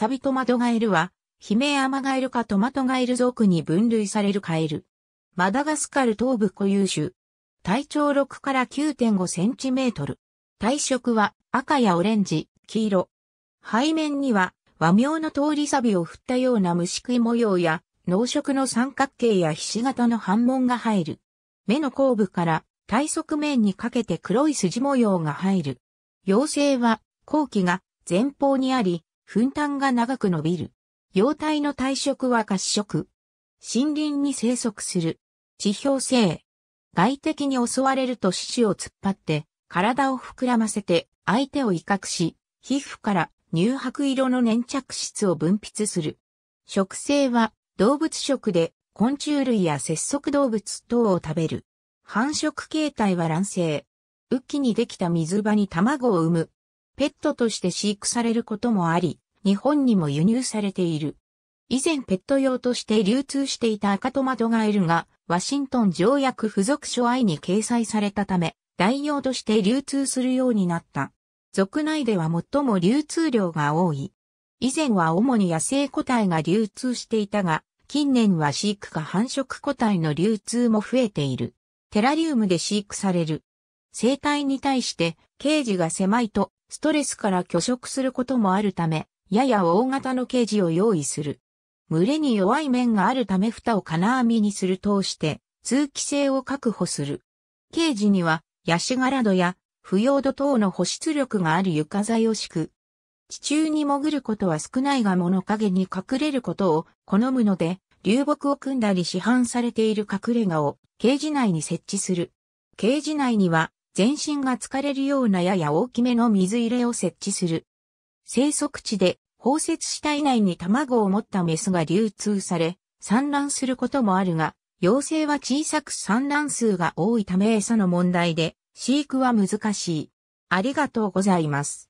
サビトマドガエルは、ヒメアマガエルかトマトガエル族に分類されるカエル。マダガスカル東部固有種。体長6から9.5センチメートル。体色は赤やオレンジ、黄色。背面には和名の通りサビを振ったような虫食い模様や濃色の三角形やひし形の反紋が入る。目の後部から体側面にかけて黒い筋模様が入る。妖精は後期が前方にあり、分炭が長く伸びる。幼体の体色は褐色。森林に生息する。地表性。外敵に襲われると四肢を突っ張って、体を膨らませて、相手を威嚇し、皮膚から乳白色の粘着質を分泌する。食性は動物食で昆虫類や節足動物等を食べる。繁殖形態は卵生。雨季にできた水場に卵を産む。ペットとして飼育されることもあり、日本にも輸入されている。以前ペット用として流通していた赤トマトガエルが、ワシントン条約付属書愛に掲載されたため、代用として流通するようになった。族内では最も流通量が多い。以前は主に野生個体が流通していたが、近年は飼育か繁殖個体の流通も増えている。テラリウムで飼育される。生態に対して、ケージが狭いとストレスから拒食することもあるため、やや大型のケージを用意する。群れに弱い面があるため蓋を金網にする通して、通気性を確保する。ケージには、ヤシガラドや、腐葉土等の保湿力がある床材を敷く。地中に潜ることは少ないが物陰に隠れることを好むので、流木を組んだり市販されている隠れ家をケージ内に設置する。ケージ内には全身が疲れるようなやや大きめの水入れを設置する。生息地で包摂た体内に卵を持ったメスが流通され、産卵することもあるが、幼生は小さく産卵数が多いため餌の問題で、飼育は難しい。ありがとうございます。